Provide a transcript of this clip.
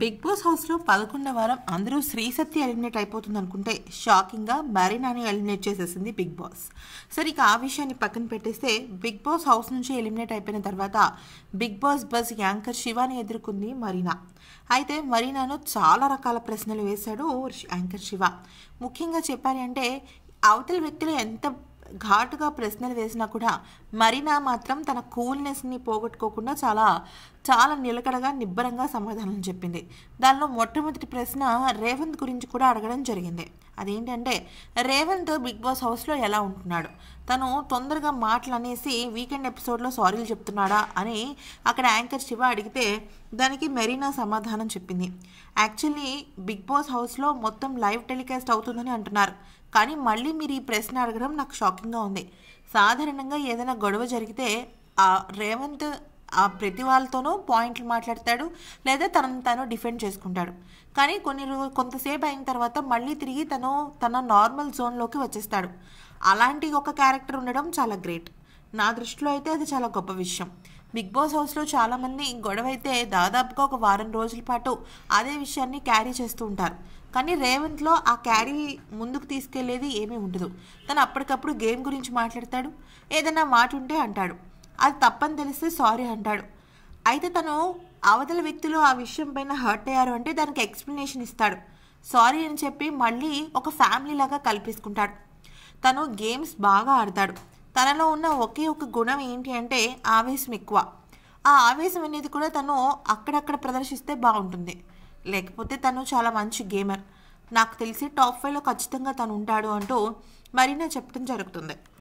big boss హౌస్లో పదకొండవ వారం అందరూ శ్రీశక్తి ఎలిమినేట్ అయిపోతుంది అనుకుంటే షాకింగ్గా మరీనాని ఎలిమినేట్ చేసేసింది బిగ్ బాస్ సరే ఇక ఆ విషయాన్ని పక్కన పెట్టేస్తే బిగ్ బాస్ హౌస్ నుంచి ఎలిమినేట్ అయిపోయిన తర్వాత Bigg Boss Buzzz anchor Shivani ఎదుర్కొంది మరీనా అయితే మరీనాను చాలా రకాల ప్రశ్నలు వేశాడు యాంకర్ శివ ముఖ్యంగా చెప్పాలి అంటే అవతల వ్యక్తులు ఎంత ఘాటుగా ప్రశ్నలు వేసినా కూడా మరీనా మాత్రం తన కూల్నెస్ని పోగొట్టుకోకుండా చాలా చాలా నిలకడగా నిబ్బరంగా సమాధానం చెప్పింది దానిలో మొట్టమొదటి ప్రశ్న రేవంత్ గురించి కూడా అడగడం జరిగింది అదేంటంటే రేవంత్ బిగ్ బాస్ హౌస్లో ఎలా ఉంటున్నాడు తను తొందరగా మాటలు అనేసి వీకెండ్ ఎపిసోడ్లో సారీలు చెప్తున్నాడా అని అక్కడ యాంకర్ శివ అడిగితే దానికి మెరీనా సమాధానం చెప్పింది యాక్చువల్లీ బిగ్ బాస్ హౌస్లో మొత్తం లైవ్ టెలికాస్ట్ అవుతుందని అంటున్నారు కానీ మళ్ళీ మీరు ఈ ప్రశ్న అడగడం నాకు షాకింగ్గా ఉంది సాధారణంగా ఏదైనా గొడవ జరిగితే రేవంత్ ఆ ప్రతి వాళ్ళతోనూ పాయింట్లు మాట్లాడతాడు లేదా తనను తను డిఫెండ్ చేసుకుంటాడు కానీ కొన్ని రోజు కొంతసేపు అయిన తర్వాత మళ్ళీ తిరిగి తను తన నార్మల్ జోన్లోకి వచ్చేస్తాడు అలాంటి ఒక క్యారెక్టర్ ఉండడం చాలా గ్రేట్ నా దృష్టిలో అయితే అది చాలా గొప్ప విషయం బిగ్ బాస్ హౌస్లో చాలామంది గొడవ అయితే దాదాపుగా ఒక వారం రోజుల పాటు అదే విషయాన్ని క్యారీ చేస్తూ ఉంటారు కానీ రేవంత్లో ఆ క్యారీ ముందుకు తీసుకెళ్లేది ఏమీ ఉండదు తను అప్పటికప్పుడు గేమ్ గురించి మాట్లాడతాడు ఏదైనా మాట ఉంటే అంటాడు అది తప్పని తెలిస్తే సారీ అంటాడు అయితే తను అవతల వ్యక్తులు ఆ విషయం పైన హర్ట్ అయ్యారు అంటే దానికి ఎక్స్ప్లెనేషన్ ఇస్తాడు సారీ అని చెప్పి మళ్ళీ ఒక ఫ్యామిలీ లాగా కల్పించుకుంటాడు తను గేమ్స్ బాగా ఆడతాడు తనలో ఉన్న ఒకే ఒక గుణం ఏంటి అంటే ఆవేశం ఎక్కువ ఆ ఆవేశం అనేది కూడా తను అక్కడక్కడ ప్రదర్శిస్తే బాగుంటుంది లేకపోతే తను చాలా మంచి గేమర్ నాకు తెలిసి టాప్ ఫైవ్లో ఖచ్చితంగా తను ఉంటాడు అంటూ మరీనా చెప్పడం జరుగుతుంది